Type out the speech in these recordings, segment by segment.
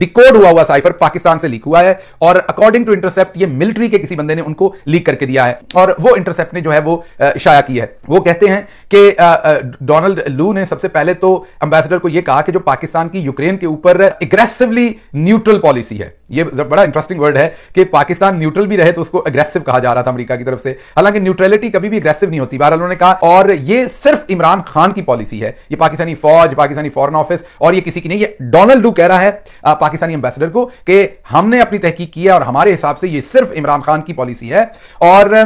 decode हुआ हुआ cipher Pakistan से लीक हुआ है और अकॉर्डिंग टू इंटरसेप्ट ये मिलिट्री के किसी बंदे ने उनको लीक करके दिया है और वो इंटरसेप्ट ने जो है वो शाया की है वो कहते हैं कि डोनाल्ड लू ने सबसे पहले तो एम्बेसडर को ये कहा कि जो पाकिस्तान की यूक्रेन के ऊपर एग्रेसिवली न्यूट्रल पॉलिसी है ये बड़ा इंटरेस्टिंग वर्ड है कि पाकिस्तान न्यूट्रल भी रहे तो उसको अग्रेसिव कहा जा रहा था अमरीका की तरफ से हालांकि न्यूट्रलिटी कभी भी अग्रेसिव नहीं होती बहरहाल उन्होंने कहा और ये सिर्फ इमरान खान की पॉलिसी है ये पाकिस्तानी फौज पाकिस्तानी फॉरन ऑफिस और ये किसी की नहीं ये डोनाल्ड लू कह रहा है पाकिस्तानी एम्बेसडर को कि हमने अपनी तहकीक की है और हमारे हिसाब से ये सिर्फ इमरान खान की पॉलिसी है और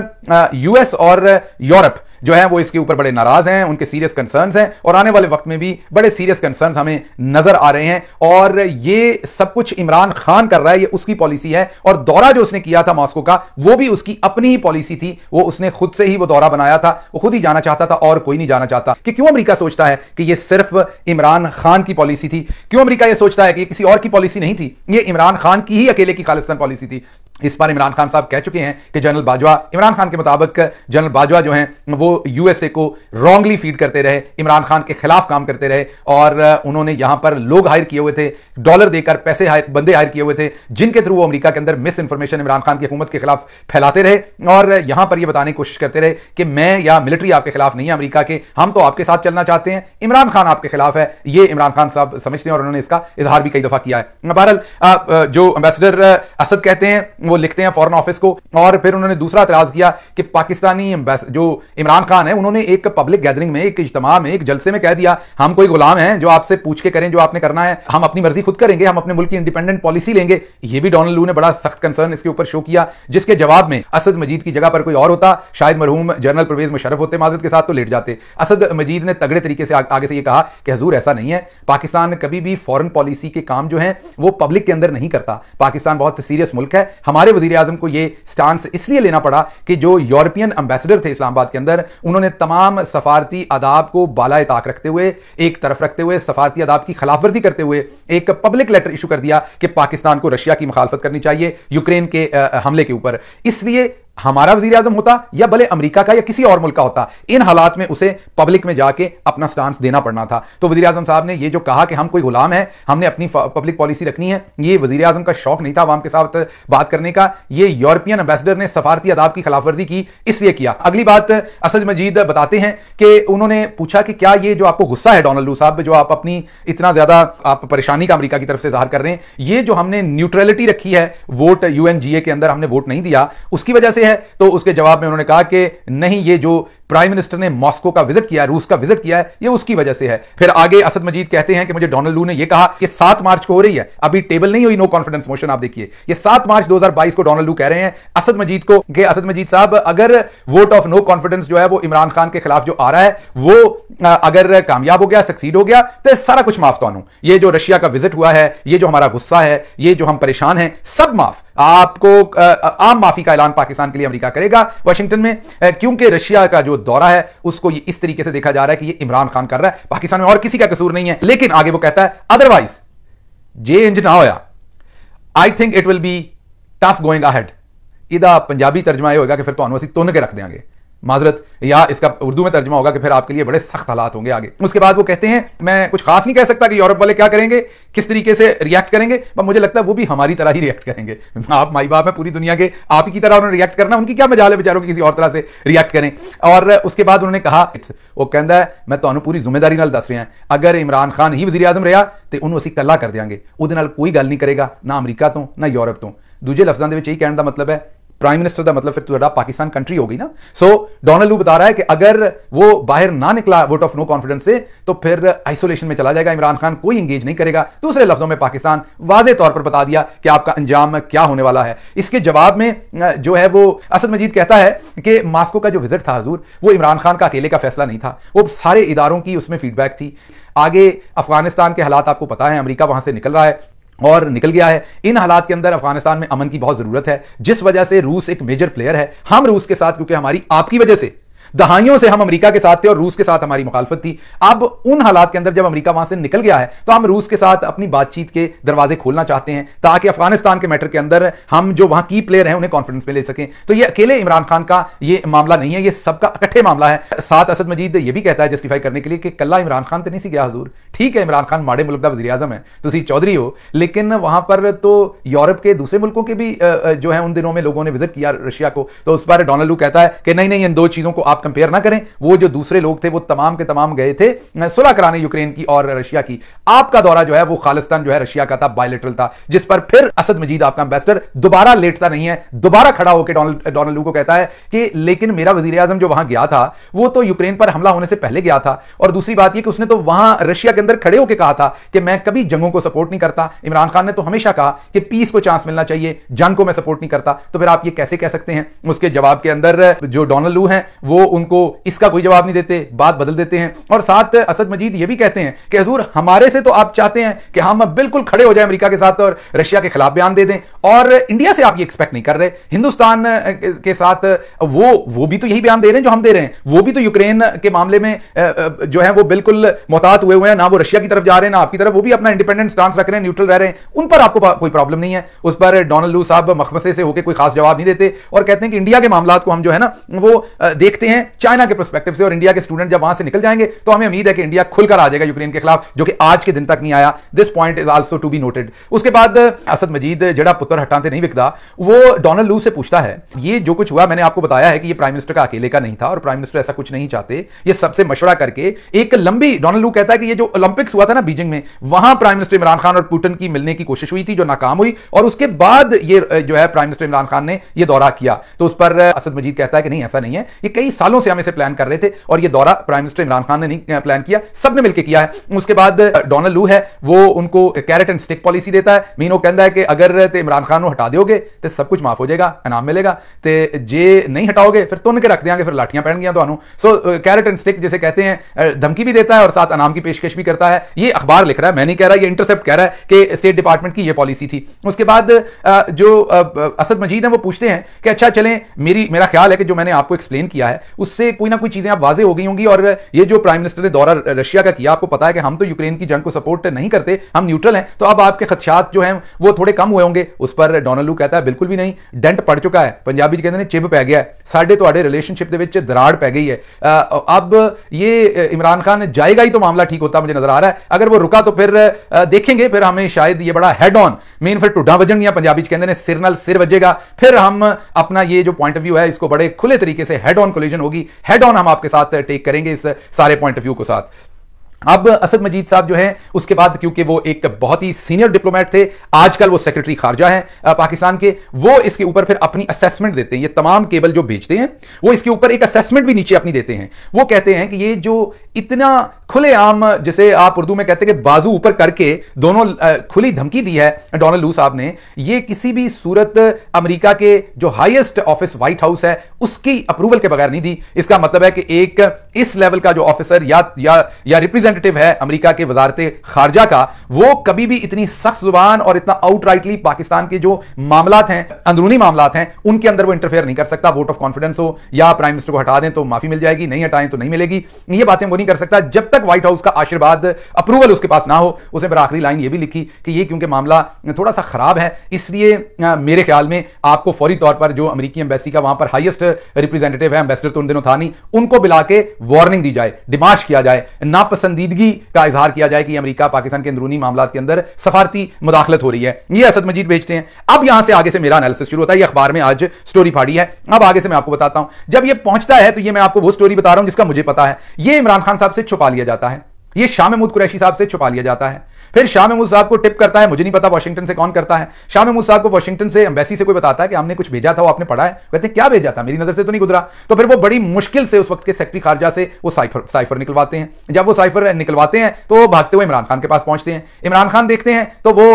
यूएस और यूरोप जो है वो इसके ऊपर बड़े नाराज हैं उनके सीरियस कंसर्न्स हैं और आने वाले वक्त में भी बड़े सीरियस कंसर्न्स हमें नजर आ रहे हैं और ये सब कुछ इमरान खान कर रहा है ये उसकी पॉलिसी है और दौरा जो उसने किया था मॉस्को का वो भी उसकी अपनी ही पॉलिसी थी वो उसने खुद से ही वो दौरा बनाया था वो खुद ही जाना चाहता था और कोई नहीं जाना चाहता कि क्यों अमरीका सोचता है कि ये सिर्फ इमरान खान की पॉलिसी थी क्यों अमरीका ये सोचता है कि किसी और की पॉलिसी नहीं थी ये इमरान खान की ही अकेले की खालिस्तान पॉलिसी थी इस बार इमरान खान साहब कह चुके हैं कि जनरल बाजवा इमरान खान के मुताबिक जनरल बाजवा जो हैं वो यूएसए को रॉन्गली फीड करते रहे इमरान खान के खिलाफ काम करते रहे और उन्होंने यहां पर लोग हायर किए हुए थे डॉलर देकर पैसे हायर बंदे हायर किए हुए थे जिनके थ्रू वो अमरीका के अंदर मिस इन्फॉर्मेशन इमरान खान की हुकूमत के खिलाफ फैलाते रहे और यहां पर यह बताने की कोशिश करते रहे कि मैं या मिलिट्री आपके खिलाफ नहीं है अमरीका के हम तो आपके साथ चलना चाहते हैं इमरान खान आपके खिलाफ है ये इमरान खान साहब समझते हैं और उन्होंने इसका इजहार भी कई दफा किया है बहरहाल जो अम्बेसडर असद कहते हैं वो लिखते हैं फॉरन ऑफिस को और फिर उन्होंने दूसरा एतराज किया कि पाकिस्तानी जो इमरान खान है उन्होंने एक पब्लिक गैदरिंग में एक इज्तम में एक जलसे में कह दिया हम कोई गुलाम है जो आपसे पूछ के करें जो आपने करना है हम अपनी मर्जी खुद करेंगे हम अपने मुल्क की इंडिपेंडेंट पॉलिसी लेंगे ये भी डोनाल्ड लू ने बड़ा सख्त कंसर्न इसके ऊपर शो किया जिसके जवाब में असद मजीद की जगह पर कोई और होता शायद मरहूम जनरल परवेज मुशरफ होते माजद के साथ तो लेट जाते असद मजीद ने तगड़े तरीके से आगे से ये कहा कि हजूर ऐसा नहीं है पाकिस्तान कभी भी फॉरन पॉलिसी के काम जो है वो पब्लिक के अंदर नहीं करता पाकिस्तान बहुत सीरियस मुल्क है हमारे हमारे वजीर आजम को यह स्टांस इसलिए लेना पड़ा कि जो यूरोपियन अंबेसडर थे इस्लामाबाद के अंदर उन्होंने तमाम सफारती आदाब को बाला ताक रखते हुए एक तरफ रखते हुए सफारती आदाब की खिलाफवर्जी करते हुए एक पब्लिक लेटर इशू कर दिया कि पाकिस्तान को रशिया की मुखालफत करनी चाहिए यूक्रेन के हमले के ऊपर इसलिए हमारा वजीर आजम होता या भले अमरीका का या किसी और मुल्क का होता इन हालात में उसे पब्लिक में जाके अपना स्टांस देना पड़ना था तो वजी अजम साहब ने यह जो कहा कि हम कोई गुलाम है हमने अपनी पब्लिक पॉलिसी रखनी है ये वजी अजम का शौक नहीं था आवाम के साथ बात करने का ये यूरोपियन एम्बेसडर ने सफारती अदाब की खिलाफवर्जी की इसलिए किया अगली बात असद मजीद बताते हैं कि उन्होंने पूछा कि क्या ये जो आपको गुस्सा है डोनाल्ड साहब जो आप अपनी इतना ज्यादा आप परेशानी का अमरीका की तरफ से जाहिर कर रहे हैं ये जो हमने न्यूट्रलिटी रखी है वोट यूएनजीए के अंदर हमने वोट नहीं दिया उसकी वजह से कैसे है तो उसके जवाब में उन्होंने कहा कि नहीं ये जो प्राइम मिनिस्टर ने मॉस्को का विजिट किया रूस का विजिट किया है ये उसकी वजह से है फिर आगे असद मजीद कहते हैं कि मुझे डोनाल्ड लू ने यह कहा कि सात मार्च को हो रही है अभी टेबल नहीं हुई नो कॉन्फिडेंस मोशन आप देखिए ये सात मार्च 2022 को डोनाल्ड लू कह रहे हैं असद मजीद को कि असद मजीद साहब अगर वोट ऑफ नो कॉन्फिडेंस जो है वो इमरान खान के खिलाफ जो आ रहा है वो अगर कामयाब हो गया सक्सीड हो गया तो सारा कुछ माफ तो ये जो रशिया का विजिट हुआ है ये जो हमारा गुस्सा है ये जो हम परेशान हैं सब माफ आपको आम माफी का ऐलान पाकिस्तान के लिए अमेरिका करेगा वाशिंगटन में क्योंकि रशिया का जो दौरा है उसको ये इस तरीके से देखा जा रहा है कि ये इमरान खान कर रहा है पाकिस्तान में और किसी का कसूर नहीं है लेकिन आगे वो कहता है अदरवाइज जे इंज ना होया I think it will be tough going ahead Punjabi तर्जमा यह होगा कि फिर तुम तो ਅਸੀਂ तुन के रख देंगे माजरत या इसका उर्दू में तर्जमा होगा कि फिर आपके लिए बड़े सख्त हालात होंगे आगे उसके बाद वो कहते हैं मैं कुछ खास नहीं कह सकता कि यूरोप वाले क्या करेंगे किस तरीके से रिएक्ट करेंगे पर मुझे लगता है वो भी हमारी तरह ही रिएक्ट करेंगे आप माई बाप है पूरी दुनिया के आप ही की तरह उन्होंने रिएक्ट करना उनकी क्या मजाल है बेचारों की किसी और तरह से रिएक्ट करें और उसके बाद उन्होंने कहा वो कहता है मैं तुम्हें पूरी जिम्मेदारी दस रहा अगर इमरान खान ही वजी आजम रहा तो उन्होंने असं कला कर देंगे वो कोई गल नहीं करेगा ना अमरीका तो ना यूरोप तो दूजे लफ्जा के यही कहने का मतलब है प्राइम मिनिस्टर था मतलब फिर तो पाकिस्तान कंट्री होगी ना सो डोनाल्ड बता रहा है कि अगर वो बाहर ना निकला वोट ऑफ नो कॉन्फिडेंस से तो फिर आइसोलेशन में चला जाएगा इमरान खान कोई इंगेज नहीं करेगा दूसरे लफ्जों में पाकिस्तान वाजे तौर पर बता दिया कि आपका अंजाम क्या होने वाला है इसके जवाब में जो है वो असद मजीद कहता है कि मास्को का जो विजिट था हजूर वो इमरान खान का अकेले का फैसला नहीं था वो सारे इदारों की उसमें फीडबैक थी आगे अफगानिस्तान के हालात आपको पता है अमेरिका वहां से निकल रहा है और निकल गया है इन हालात के अंदर अफगानिस्तान में अमन की बहुत जरूरत है जिस वजह से रूस एक मेजर प्लेयर है हम रूस के साथ क्योंकि हमारी आपकी वजह से दहाइयों से हम अमेरिका के साथ थे और रूस के साथ हमारी मुखालफत थी अब उन हालात के अंदर जब अमेरिका वहां से निकल गया है तो हम रूस के साथ अपनी बातचीत के दरवाजे खोलना चाहते हैं ताकि अफगानिस्तान के मैटर के अंदर हम जो वहां की प्लेयर हैं उन्हें कॉन्फिडेंस में ले सकें तो ये अकेले इमरान खान का ये मामला नहीं है ये सबका इकट्ठे मामला है साथ असद मजीद ये भी कहता है जस्टिफाई करने के लिए कि कल्ला इमरान खान तो नहीं सी गया हजूर ठीक है इमरान खान माड़े मुल्क का वजी अजम है तुम चौधरी हो लेकिन वहां पर तो यूरोप के दूसरे मुल्कों के भी जो है उन दिनों में लोगों ने विजिट किया रशिया को तो उस बार डोनाल्ड कहता है कि नहीं नहीं इन दो चीजों को आप आप कंपेयर ना करें वो जो दूसरे लोग थे वो तमाम के तमाम गए थे सुलह कराने यूक्रेन की और रशिया की आपका दौरा जो है वो खालिस्तान जो है रशिया का था बायलिटरल था जिस पर फिर असद मजीद आपका एम्बेसडर दोबारा लेटता नहीं है दोबारा खड़ा होकर डोनाल्ड लू को कहता है कि लेकिन मेरा वजीर आजम जो वहां गया था वो तो यूक्रेन पर हमला होने से पहले गया था और दूसरी बात यह कि उसने तो वहां रशिया के अंदर खड़े होकर कहा था कि मैं कभी जंगों को सपोर्ट नहीं करता इमरान खान ने तो हमेशा कहा कि पीस को चांस मिलना चाहिए जंग को मैं सपोर्ट नहीं करता तो फिर आप ये कैसे कह सकते हैं उसके जवाब के अंदर जो डोनाल्ड लू हैं वो उनको इसका कोई जवाब नहीं देते बात बदल देते हैं और साथ असद मजीद ये भी कहते हैं कि हजूर हमारे से तो आप चाहते हैं कि हम बिल्कुल खड़े हो जाए अमरीका के साथ और रशिया के खिलाफ बयान दे दें और इंडिया से आप ये एक्सपेक्ट नहीं कर रहे हिंदुस्तान के साथ वो वो भी तो यही बयान दे रहे हैं जो हम दे रहे हैं वो भी तो यूक्रेन के मामले में जो है वो बिल्कुल मोहतात हुए हुए हैं ना वो रशिया की तरफ जा रहे हैं ना आपकी तरफ वो भी अपना इंडिपेंडेंट स्टांस रख रहे हैं न्यूट्रल रह रहे हैं उन पर आपको कोई प्रॉब्लम नहीं है उस पर डोनाल्ड लू साहब मखमसे से होकर कोई खास जवाब नहीं देते और कहते हैं कि इंडिया के मामला को हम जो है ना वो देखते हैं हैं चाइना के प्रस्पेक्टिव से और इंडिया के स्टूडेंट जब वहां से निकल जाएंगे तो हमें उम्मीद है कि इंडिया खुलकर आ जाएगा यूक्रेन के खिलाफ जो कि आज के दिन तक नहीं आया this point is also to be noted उसके बाद असद मजीद जड़ा पुत्र हटाते नहीं बिकता वो डोनाल्ड लू से पूछता है ये जो कुछ हुआ मैंने आपको बताया है कि ये प्राइम मिनिस्टर का अकेले का नहीं था और प्राइम मिनिस्टर ऐसा कुछ नहीं चाहते ये सबसे मशवरा करके एक लंबी डोनाल्ड लू कहता है कि ये जो ओलंपिक्स हुआ था ना बीजिंग में वहां प्राइम मिनिस्टर इमरान खान और पुटन की मिलने की कोशिश हुई थी जो नाकाम हुई और उसके बाद ये जो है प्राइम मिनिस्टर इमरान खान ने यह दौरा किया तो उस पर असद मजीद कहता है कि नहीं ऐसा नहीं है ये कई साल सालों से हम इसे प्लान कर रहे थे और ये दौरा प्राइम मिनिस्टर इमरान खान ने नहीं प्लान किया सबने मिलकर किया है उसके बाद डोनाल्ड लू है वो उनको कैरेट एंड स्टिक पॉलिसी देता है मीनो कहता है कि अगर ते इमरान खान हटा दोगे तो सब कुछ माफ हो जाएगा इनाम मिलेगा तो जे नहीं हटाओगे फिर तुन के रख देंगे फिर लाठियां पैणगियां तो सो कैरेट एंड स्टिक जिसे कहते हैं धमकी भी देता है और साथ अनाम की पेशकश भी करता है ये अखबार लिख रहा है मैं नहीं कह रहा ये इंटरसेप्ट कह रहा है कि स्टेट डिपार्टमेंट की ये पॉलिसी थी उसके बाद जो असद मजीद है वो पूछते हैं कि अच्छा चलें मेरी मेरा ख्याल है कि जो मैंने आपको एक्सप्लेन किया है उससे कोई ना कोई चीजें आप वाजे हो गई होंगी और ये जो प्राइम मिनिस्टर ने दौरा रशिया का किया आपको पता है कि हम तो यूक्रेन की जंग को सपोर्ट नहीं करते हम न्यूट्रल हैं तो अब आपके खदशात जो हैं वो थोड़े कम हुए होंगे उस पर लू कहता है बिल्कुल भी नहीं डेंट पड़ चुका है पंजाबी जी कहते हैं चिब पै गया साढ़े ਤੁਹਾਡੇ रिलेशनशिप के ਵਿੱਚ ਦਰਾੜ ਪੈ है अब ये इमरान खान जाएगा ही तो मामला ठीक होता मुझे नजर आ रहा है अगर वो रुका तो फिर देखेंगे फिर हमें शायद ये बड़ा हैड ऑन मेन फिर टुडा वजन या पंजाबी कहते हैं सिर नाल सिर ਵੱਜੇਗਾ फिर हम अपना ये जो पॉइंट ऑफ व्यू है इसको बड़े खुले तरीके से हेड ऑन कोलिजन होगी हेड ऑन हम आपके साथ टेक करेंगे इस सारे पॉइंट ऑफ व्यू को साथ अब असद मजीद साहब जो हैं उसके बाद क्योंकि वो एक बहुत ही सीनियर डिप्लोमेट थे आजकल वो सेक्रेटरी खारजा हैं पाकिस्तान के वो इसके ऊपर फिर अपनी असेसमेंट देते हैं ये तमाम केबल जो भेजते हैं वो इसके ऊपर एक असेसमेंट भी नीचे अपनी देते हैं वो कहते हैं कि ये जो इतना खुलेआम जिसे आप उर्दू में कहते हैं कि बाजू ऊपर करके दोनों खुली धमकी दी है डोनाल्ड लू साहब ने यह किसी भी सूरत अमेरिका के जो हाईएस्ट ऑफिस व्हाइट हाउस है उसकी अप्रूवल के बगैर नहीं दी इसका मतलब है कि एक इस लेवल का जो ऑफिसर या या या रिप्रेजेंटेटिव है अमेरिका के वजारत खारजा का वो कभी भी इतनी सख्त जुबान और इतना आउटराइटली पाकिस्तान के जो मामला हैं अंदरूनी मामला हैं उनके अंदर वो इंटरफेयर नहीं कर सकता वोट ऑफ कॉन्फिडेंस हो या प्राइम मिनिस्टर को हटा दें तो माफी मिल जाएगी नहीं हटाएं तो नहीं मिलेगी ये बातें वो नहीं कर सकता जब तक व्हाइट हाउस का आशीर्वाद अप्रूवल उसके पास ना हो उसने फिर आखिरी लाइन ये भी लिखी कि ये क्योंकि मामला थोड़ा सा खराब है इसलिए मेरे ख्याल में आपको फौरी तौर पर जो अमरीकी एम्बेसी का वहां पर हाइएस्ट रिप्रेजेंटेटिव है एम्बेसडर तो उन दिनों था नहीं उनको बुला के वार्निंग दी जाए डिमाश किया जाए नापसंदीदगी का इजहार किया जाए कि अमरीका पाकिस्तान के अंदरूनी मामला के अंदर सफारती मुदाखलत हो रही है ये असद मजीद भेजते हैं अब यहां से आगे से मेरा एनालिसिस शुरू होता है ये अखबार में आज स्टोरी फाड़ी है अब आगे से मैं आपको बताता हूं जब ये पहुंचता है तो ये मैं आपको वो स्टोरी बता रहा हूं जिसका मुझे पता है ये इमरान खान खान साहब से छुपा लिया जाता है ये शाह महमूद कुरैशी साहब से छुपा लिया जाता है फिर शाह महमूद साहब को टिप करता है मुझे नहीं पता वाशिंगटन से कौन करता है शाह महमूद साहब को वाशिंगटन से एम्बेसी से कोई बताता है कि हमने कुछ भेजा था वो आपने पढ़ा है कहते हैं क्या भेजा था मेरी नजर से तो नहीं गुजरा तो फिर वो बड़ी मुश्किल से उस वक्त के सेक्रेटरी खारजा से वो साइफर साइफर निकलवाते हैं जब वो साइफर निकलवाते हैं तो भागते हुए इमरान खान के पास पहुंचते हैं इमरान खान देखते हैं तो वो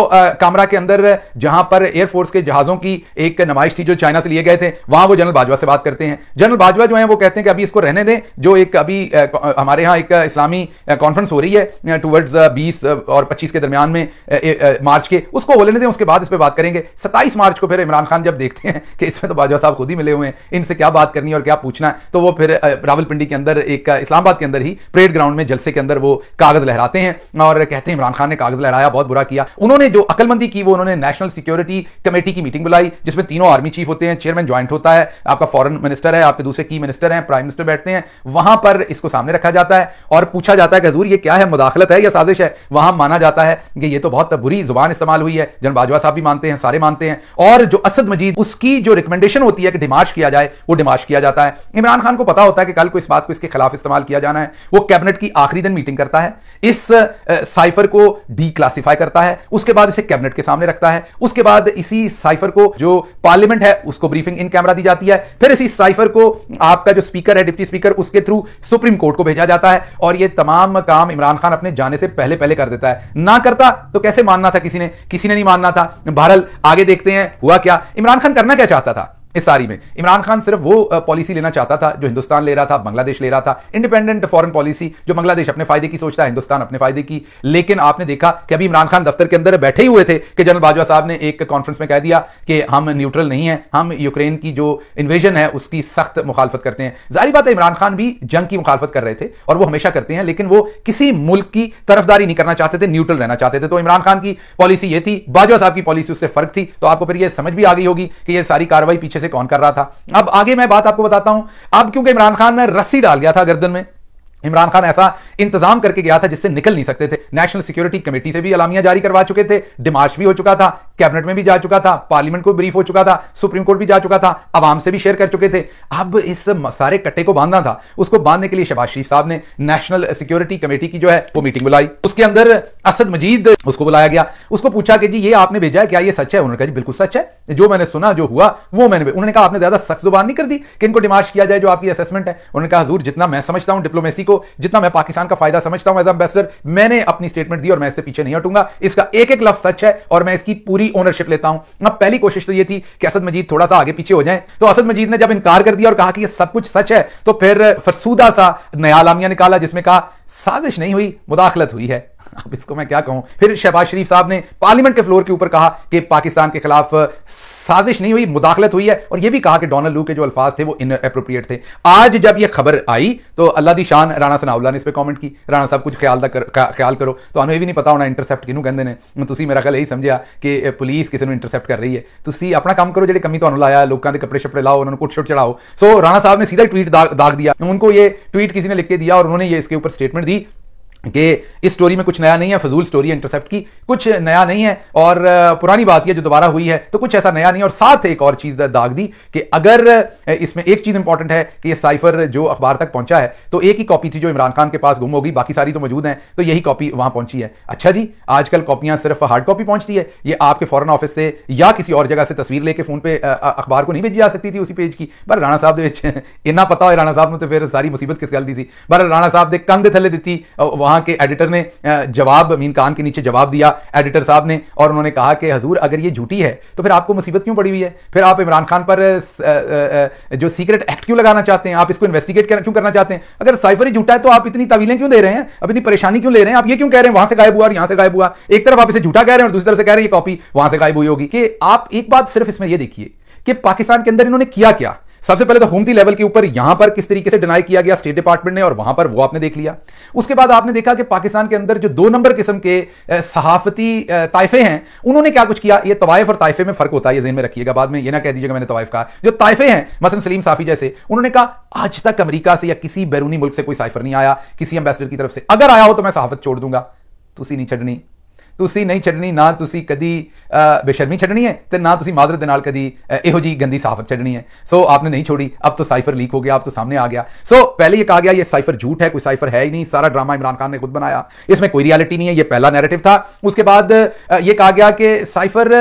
कामरा के अंदर जहां पर एयरफोर्स के जहाजों की एक नुमाइश थी जो चाइना से लिए गए थे वहां वो जनरल बाजवा से बात करते हैं जनरल बाजवा जो है वो कहते हैं कि अभी इसको रहने दें जो एक अभी हमारे यहाँ एक इस्लामी कॉन्फ्रेंस हो रही है टूवर्ड्स बीस और पच्चीस पच्चीस के दरमियान में ए, ए, ए, मार्च के उसको वो लेने दें उसके बाद इस पर बात करेंगे सत्ताईस मार्च को फिर इमरान खान जब देखते हैं कि इसमें तो बाजवा साहब खुद ही मिले हुए हैं इनसे क्या बात करनी है और क्या पूछना है तो वो फिर रावलपिंडी के अंदर एक इस्लामाबाद के अंदर ही परेड ग्राउंड में जलसे के अंदर वो कागज लहराते हैं और कहते हैं इमरान खान ने कागज लहराया बहुत बुरा किया उन्होंने जो अकलमंदी की वो उन्होंने नेशनल सिक्योरिटी कमेटी की मीटिंग बुलाई जिसमें तीनों आर्मी चीफ होते हैं चेयरमैन ज्वाइंट होता है आपका फॉरन मिनिस्टर है आपके दूसरे की मिनिस्टर हैं प्राइम मिनिस्टर बैठते हैं वहां पर इसको सामने रखा जाता है और पूछा जाता है कि हजूर ये क्या है मुदाखलत है या साजिश है वहां माना जाता जाता है कि ये तो बहुत बुरी जुबान इस्तेमाल हुई है जन बाजवा साहब भी मानते हैं सारे मानते हैं और जो असद मजीद उसकी जो रिकमेंडेशन होती है कि डिमार्श किया जाए वो डिमार्श किया जाता है इमरान खान को पता होता है कि कल को इस बात को इसके खिलाफ इस्तेमाल किया जाना है वो कैबिनेट की आखिरी दिन मीटिंग करता है इस साइफर को डी क्लासीफाई करता है उसके बाद इसे कैबिनेट के सामने रखता है उसके बाद इसी साइफर को जो पार्लियामेंट है उसको ब्रीफिंग इन कैमरा दी जाती है फिर इसी साइफर को आपका जो स्पीकर है डिप्टी स्पीकर उसके थ्रू सुप्रीम कोर्ट को भेजा जाता है और ये तमाम काम इमरान खान अपने जाने से पहले पहले कर देता है ना करता तो कैसे मानना था किसी ने किसी ने नहीं मानना था बहरल आगे देखते हैं हुआ क्या इमरान खान करना क्या चाहता था इस सारी में इमरान खान सिर्फ वो पॉलिसी लेना चाहता था जो हिंदुस्तान ले रहा था बांग्लादेश ले रहा था इंडिपेंडेंट फॉरेन पॉलिसी जो बांग्लादेश अपने फायदे की सोचता है हिंदुस्तान अपने फायदे की लेकिन आपने देखा कि अभी इमरान खान दफ्तर के अंदर बैठे ही हुए थे कि जनरल बाजवा साहब ने एक कॉन्फ्रेंस में कह दिया कि हम न्यूट्रल नहीं है हम यूक्रेन की जो इन्वेजन है उसकी सख्त मुखालफत करते हैं जाहिर बात है इमरान खान भी जंग की मुखालफत कर रहे थे और वो हमेशा करते हैं लेकिन वो किसी मुल्क की तरफदारी नहीं करना चाहते थे न्यूट्रल रहना चाहते थे तो इमरान खान की पॉलिसी ये थी बाजवा साहब की पॉलिसी उससे फर्क थी तो आपको फिर यह समझ भी आ गई होगी कि यह सारी कार्रवाई पीछे से कौन कर रहा था अब आगे मैं बात आपको बताता हूं अब क्योंकि इमरान खान ने रस्सी डाल गया था गर्दन में इमरान खान ऐसा इंतजाम करके गया था जिससे निकल नहीं सकते थे नेशनल सिक्योरिटी कमेटी से भी अलामिया जारी करवा चुके थे डिमार्च भी हो चुका था कैबिनेट में भी जा चुका था पार्लियामेंट को ब्रीफ हो चुका था सुप्रीम कोर्ट भी जा चुका था आवाम से भी शेयर कर चुके थे अब इस सारे कट्टे को बांधना था उसको बांधने के लिए शबाज शरीफ साहब ने नेशनल सिक्योरिटी कमेटी की जो है वो मीटिंग बुलाई उसके अंदर असद मजीद उसको बुलाया गया उसको पूछा कि जी ये आपने भेजा है क्या ये सच है उन्होंने कहा बिल्कुल सच है जो मैंने सुना जो हुआ वो मैंने उन्होंने कहा आपने ज्यादा सख्त जुबान नहीं कर दी कि इनको डिमार्च किया जाए जो आपकी असेसमेंट है उन्होंने कहा जितना मैं समझता हूं डिप्लोमेसी को को जितना मैं पाकिस्तान का फायदा समझता हूं एज एम्बेसडर मैंने अपनी स्टेटमेंट दी और मैं इससे पीछे नहीं हटूंगा इसका एक एक लफ्ज सच है और मैं इसकी पूरी ओनरशिप लेता हूं अब पहली कोशिश तो यह थी कि असद मजीद थोड़ा सा आगे पीछे हो जाए तो असद मजीद ने जब इनकार कर दिया और कहा कि यह सब कुछ सच है तो फिर फरसूदा सा नया लामिया निकाला जिसमें कहा साजिश नहीं हुई मुदाखलत हुई है अब इसको मैं क्या कहूं फिर शहबाज शरीफ साहब ने पार्लियामेंट के फ्लोर के ऊपर कहा कि पाकिस्तान के खिलाफ साजिश नहीं हुई मुदाखलत हुई है और यह भी कहा कि डोनाल्ड लू के जो अल्फाज थे वो इन अप्रोप्रिएट थे आज जब यह खबर आई तो अल्लाह दी शान राणा सनाउल्ला ने इस पर कॉमेंट की राणा साहब कुछ ख्याल कर, ख्याल करो तो हमें भी नहीं पता होना इंटरसेप्ट किनू कहते हैं ਤੁਸੀਂ ਮੇਰਾ ਖਿਆਲ ਇਹੀ ਸਮਝਿਆ ਕਿ ਪੁਲਿਸ ਕਿਸੇ ਨੂੰ ਇੰਟਰਸੈਪਟ ਕਰ ਰਹੀ ਹੈ ਤੁਸੀਂ ਆਪਣਾ ਕੰਮ ਕਰੋ ਜਿਹੜੇ ਕਮੀ ਤੁਹਾਨੂੰ ਲਾਇਆ ਲੋਕਾਂ ਦੇ ਕੱਪੜੇ ਛਪੜੇ ਲਾਓ ਉਹਨਾਂ ਨੂੰ ਕੁੱਟ-ਛੁੱਟ साहब ने सीधा ट्वीट दाग, दाग दिया उनको ये ट्वीट किसी ने लिख के दिया और उन्होंने ये इसके ऊपर स्टेटमेंट दी कि इस स्टोरी में कुछ नया नहीं है फजूल स्टोरी है इंटरसेप्ट की कुछ नया नहीं है और पुरानी बात यह जो दोबारा हुई है तो कुछ ऐसा नया नहीं है और साथ एक और चीज़ दाग दी कि अगर इसमें एक चीज़ इंपॉर्टेंट है कि ये साइफर जो अखबार तक पहुंचा है तो एक ही कॉपी थी जो इमरान खान के पास गुम होगी बाकी सारी तो मौजूद है तो यही कॉपी वहां पहुंची है अच्छा जी आजकल कॉपियां सिर्फ हार्ड कॉपी पहुंचती है ये आपके फॉरन ऑफिस से या किसी और जगह से तस्वीर लेके फोन पे अखबार को नहीं भेजी जा सकती थी उसी पेज की पर राणा साहब इन्ना पता हो राणा साहब ने तो फिर सारी मुसीबत किस गल दी सी पर राणा साहब के कंध थले दी वहां वहाँ के एडिटर ने जवाब अमीन खान के नीचे जवाब दिया एडिटर साहब ने और उन्होंने कहा कि हजूर अगर ये झूठी है तो फिर आपको मुसीबत क्यों पड़ी हुई है फिर आप इमरान खान पर जो सीक्रेट एक्ट क्यों लगाना चाहते हैं आप इसको इन्वेस्टिगेट क्यों करना चाहते हैं अगर साइफर ही झूठा है तो आप इतनी तवीलें क्यों दे रहे हैं अब इतनी परेशानी क्यों ले रहे हैं आप ये क्यों कह रहे हैं वहां से गायब हुआ और यहां से गायब हुआ एक तरफ आप इसे झूठा कह रहे हैं और दूसरी तरफ से कह रहे हैं ये कॉपी वहां से गायब हुई होगी कि आप एक बात सिर्फ इसमें यह देखिए कि पाकिस्तान के अंदर इन्होंने किया क्या सबसे पहले तो होमती लेवल के ऊपर यहां पर किस तरीके से डिनाई किया गया स्टेट डिपार्टमेंट ने और वहां पर वो आपने देख लिया उसके बाद आपने देखा कि पाकिस्तान के अंदर जो दो नंबर किस्म के सहाफती ताइफे हैं उन्होंने क्या कुछ किया ये तवाइफ और ताइफे में फर्क होता है ये जहन में रखिएगा बाद में ये ना कह दीजिएगा मैंने तवाइफ कहा जो ताइफे हैं मसलन सलीम साफी जैसे उन्होंने कहा आज तक अमरीका से या किसी बैरूनी मुल्क से कोई साइफर नहीं आया किसी एम्बेसडर की तरफ से अगर आया हो तो मैं सहाफत छोड़ दूंगा तुसी नहीं छड़नी ਤੁਸੀਂ ਨਹੀਂ ਛੱਡਣੀ ਨਾ ਤੁਸੀਂ ਕਦੀ ਬੇਸ਼ਰਮੀ ਛੱਡਣੀ ਹੈ ਤੇ ਨਾ ਤੁਸੀਂ ਮਾਜ਼ਰਤ कभी ਨਾਲ गंदी साफ ਜੀ है सो आपने नहीं छोड़ी अब तो साइफर लीक हो गया अब तो सामने आ गया सो पहले ये कहा गया यह साइफर झूठ है कोई साइफर है ही नहीं सारा ड्रामा इमरान खान ने खुद बनाया इसमें कोई रियालिटी नहीं है यह पहला नैरेटिव था उसके बाद यह कहा गया कि साइफर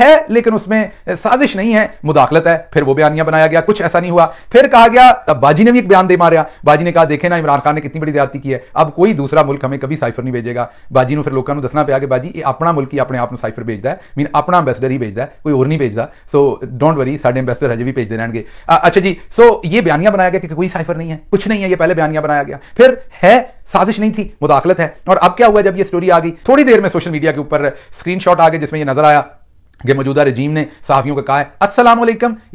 है लेकिन उसमें साजिश नहीं है मुदाखलत है फिर वो बयानिया बनाया गया कुछ ऐसा नहीं हुआ फिर कहा गया अब बाजी ने भी एक बयान दे मारा बाजी ने कहा देखे ना इमरान खान ने कितनी बड़ी ज्यादा की है अब कोई दूसरा मुल्क हमें कभी साइफर नहीं भेजेगा बाजी ने फिर लोगों को दसना पाया ਧੋਖੇਬਾਜ਼ੀ ਇਹ ਆਪਣਾ ਮੁਲਕ ਹੀ ਆਪਣੇ ਆਪ ਨੂੰ ਸਾਈਫਰ ਭੇਜਦਾ ਹੈ ਮੀਨ ਆਪਣਾ ਐਮਬੈਸਡਰ ਹੀ ਭੇਜਦਾ ਹੈ ਕੋਈ ਹੋਰ ਨਹੀਂ ਭੇਜਦਾ ਸੋ ਡੋਨਟ ਵਰੀ ਸਾਡੇ ਐਮਬੈਸਡਰ ਹਜੇ ਵੀ ਭੇਜਦੇ ਰਹਿਣਗੇ अच्छा जी सो ये बयानियां बनाया गया कि कोई साइफर नहीं है कुछ नहीं है ये पहले बयानियां बनाया गया फिर है साजिश नहीं थी मुदाखलत है और अब क्या हुआ जब यह स्टोरी आ गई थोड़ी देर में सोशल मीडिया के ऊपर शॉट आ गए जिसमें यह नजर आया के मौजूदा रजीम ने सहाफियों को कहा है असलम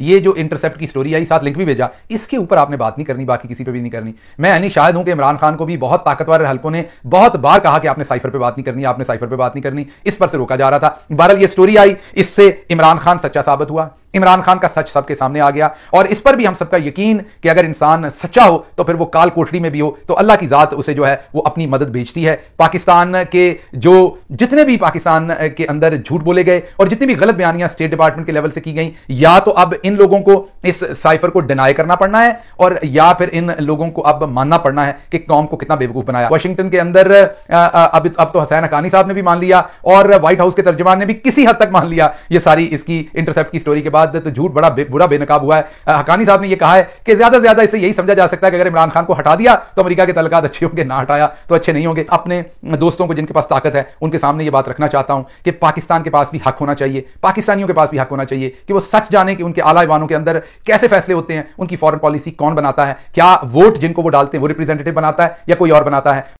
ये जो इंटरसेप्ट की स्टोरी आई साथ लिंक भी भेजा इसके ऊपर आपने बात नहीं करनी बाकी किसी पे भी नहीं करनी मैं यानी शायद हूं कि इमरान खान को भी बहुत ताकतवर हल्कों ने बहुत बार कहा कि आपने साइफर पे बात नहीं करनी आपने साइफर पे बात नहीं करनी इस पर से रोका जा रहा था बहरल ये स्टोरी आई इससे इमरान खान सच्चा साबित हुआ इमरान खान का सच सबके सामने आ गया और इस पर भी हम सबका यकीन कि अगर इंसान सच्चा हो तो फिर वो काल कोठरी में भी हो तो अल्लाह की ज़ात उसे जो है वो अपनी मदद भेजती है पाकिस्तान के जो जितने भी पाकिस्तान के अंदर झूठ बोले गए और जितनी भी गलत बयानियां स्टेट डिपार्टमेंट के लेवल से की गई या तो अब इन लोगों को इस साइफर को डिनाई करना पड़ना है और या फिर इन लोगों को अब मानना पड़ना है कि कौम को कितना बेवकूफ बनाया वाशिंगटन के अंदर अब अब तो हसैन अकानी साहब ने भी मान लिया और व्हाइट हाउस के तर्जमान ने भी किसी हद तक मान लिया ये सारी इसकी इंटरसेप्ट की स्टोरी के बाद बाद तो झूठ बड़ा बे, बुरा बेनकाब हुआ है हकानी साहब ने यह कहा है कि ज्यादा से ज्यादा इसे यही समझा जा सकता है कि अगर इमरान खान को हटा दिया तो अमरीका के तलकात अच्छे होंगे ना हटाया तो अच्छे नहीं होंगे अपने दोस्तों को जिनके पास ताकत है उनके सामने ये बात रखना चाहता हूं कि पाकिस्तान के पास भी हक होना चाहिए पाकिस्तानियों के पास भी हक होना चाहिए कि वो सच जाने कि उनके आला इवानों के अंदर कैसे फैसले होते हैं उनकी फॉरन पॉलिसी कौन बनाता है क्या वोट जिनको वो डालते हैं वो रिप्रेजेंटेटिव बनाता है या कोई और बनाता है